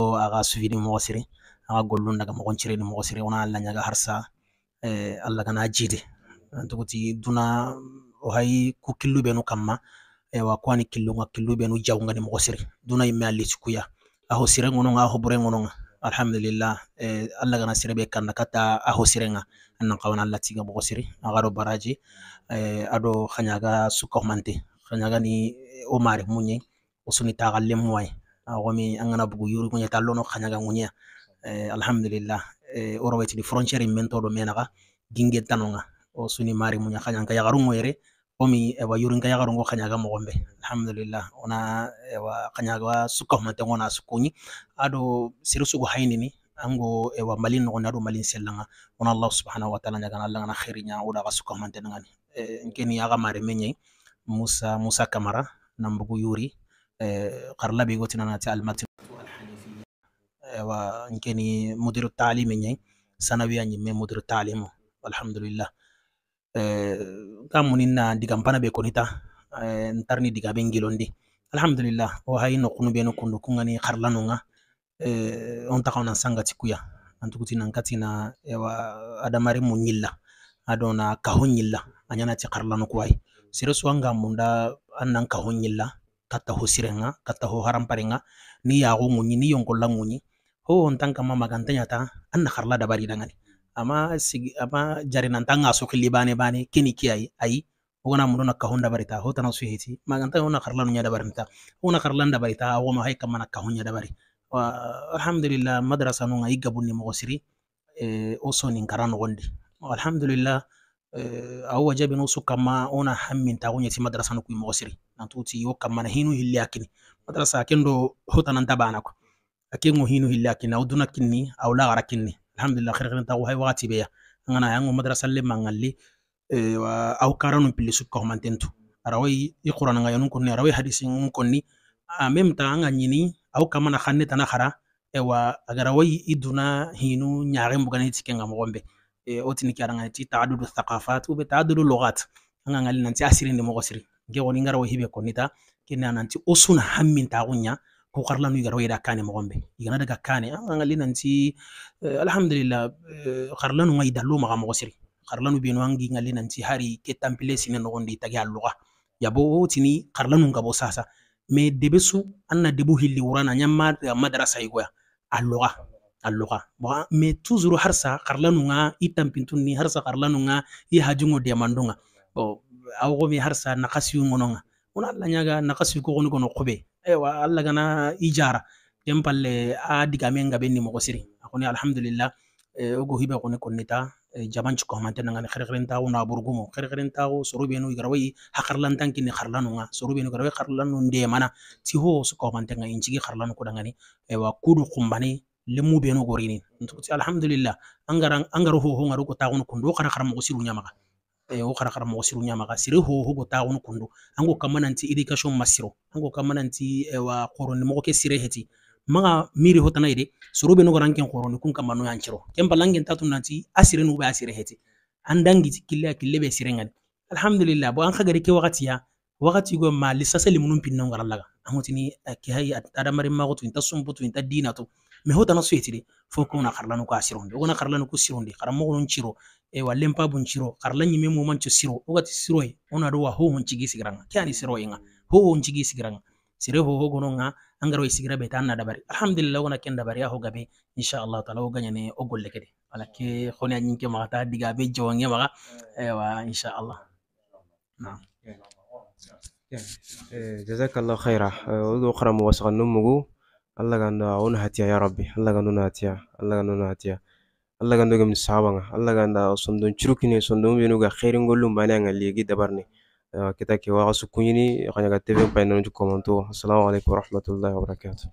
aga ka sufi ni mɔgɔ siri aga ka gololon daga mɔgɔ ni mɔgɔ siri o n'a laɲaga halisa alla kana jide tugoti duna ohai kukillu benu kamma ewa eh, kwani killunga killu benu jagunga ni mɔgɔ siri duna yimme allitukuya aho sire ŋononga aho bure ŋononga alhamdulillah eh, allah kana sire be kanna kata aho sirenga annan kawana allah tiga mɔgɔ siri aga ro baraji eh, ado hanyaga suka humante hanyaga ni eh, o mare munye osuni taga lemuwaye awami angana bugu yuri kunya tallo no kanyaga ngunya alhamdulillah eh rawati di frontière mentor do menaga ginge tanonga o suni mari munya kanya ka garungo ngoyere komi ewa yuri ka yagaru ngo kanyaga mo gombe alhamdulillah ona ewa kanyaga sukka ma tengona sukuni ado sirusu go ni ango ewa malin no na do malin selanga ona allah subhanahu wa ta'ala nyaga allah na khairinya oda ga sukka man tenengani nkeni yaga mare menye musa musa kamara nambugu yuri يعني gotinanati almatin من nkeni mudiru ta'limi لله كم nyimme mudiru ta'limu alhamdulillah kamuninna نترني دي كابين جلوندي الحمد لله وهاي نكون بينو كن نكون kundu kungani karlanunga eh, on na sanga tikuya antukuti na ewa eh, adamari munyilla adona kahunyilla anyana tikarlanu kuwai anga munda anan kahunyilla kata ho sirenga kata ho haramparenga ni yago ngunyi ni yonkolla ngunyi ho ontang kama magantanya ta anna kharla da bari dangani ama sigi ama jari tanga so khili bane bane kini kiai ai ogona mudona kahunda barita ho tana heti maganta ona kharla nunya da barinta ona kharla da ta ho ma hay kama na honya da bari wa alhamdulillah madrasa nunga gabuni mo siri e eh, oso ni karano gondi alhamdulillah Eh, awo wajabinu nusu kama ona hammi ta gunya ti madrasa no kuyi mosiri nantu tuti yo kama na hinu hilli akini madrasa kendo hutanan tabana ko akengo hinu hilli akini duna kinni awla gara kinni alhamdulillah khir khir tawo hay wati beya ngana yango madrasa le mangalli eh, aw karanu pili su ko mantentu arawai i qur'an nga yanun kunni arawai hadisi ngun kunni a mem ta nga nyini aw kama na khanne tanahara ewa agarawai iduna hinu nyaare mbugani tikenga mogombe Eh, kiara ke aran ya adu du thaqafat ube du logat nga ngali nanti asirin mogo siri nge woni wo hibe konita kinna nanti osuna hammin ta gunya ko karla nu garo ida kane mogombe igana daga kane nga ngali nanti eh, alhamdulillah eh, karla nu ngai dalu maga siri karla nu ngali nanti hari ke tampile sine no ndi tagi ya bo oti ni karla nu ngabo sasa me debesu anna debu hilli wurana nyamma madrasa igoya aluga alluga boga me toujours harsa karlanunga ni harsa karlanunga i hajungo diamandunga bo awgo mi harsa nakasiyu ngononga ona la nyaga nakasiyu ko gono gono kube ewa alla gana ijara dem palle a diga men siri akoni alhamdulillah e, ogo hibe koni konnita e, jaman ci komante nanga ne xerxeren taw na burgumo xerxeren taw sorubenu igrawi igarawi hakarlan tanki ne xarlanu nga sorube no garawi kharlanu nde mana ci ho su komante nga inji kharlanu ko dangani e kudu kumbani lemu beno gorini ntukuti alhamdulillah angara angaro ho ho ngaro ko tagun kundo khara khara mo siru nyamaga e o khara khara mo siru nyamaga sire ho ho ko tagun kundo ango kamananti education masiro ango kamananti e eh, wa qoron mo ke sire heti manga miri ho tana ide soro beno goran ken qoron kun kamano yanchiro kem balangen tatu nanti asire no ba asire heti andangi kille kille be sire ngani alhamdulillah bo an khagari ke wakati ya wakati go ma lisaseli munum pinnan gara laga angotini akihai eh, adamari mago tun ta sumbu tun ta dina to me hota na suetire fo ko na karlanu ko asironde o na karlanu ko sironde kara mogo nchiro ciro e eh, wallen pa bun ciro karlan yime mu mancho siro wakati siro e ona do wa ho hon cigi sigranga kyani siro e nga ho hon cigi sigranga sire ho ho gono nga angaro e sigra be na dabari alhamdulillah wona ken dabari ya ho gabe insha Allah taala o ganyane o golle kede wala ke khone anyinke ma ta diga be jonge ma e eh, wa insha Allah Eh, jazaakaallahu khayra adigu eh, qaran muwaasaqan umugu allagana waa u nahatiya yaa rabbi allaganu nahatiya allaganu nahatiya allaganoga misaabanga allagana sondon churukine sondomubenuga khayringolum bananga liegi dabarne eh, kitake waaqasu kunyini qanyaga tv painanju komantu asalaamu calaykum waraxmatullahi wabarakaatu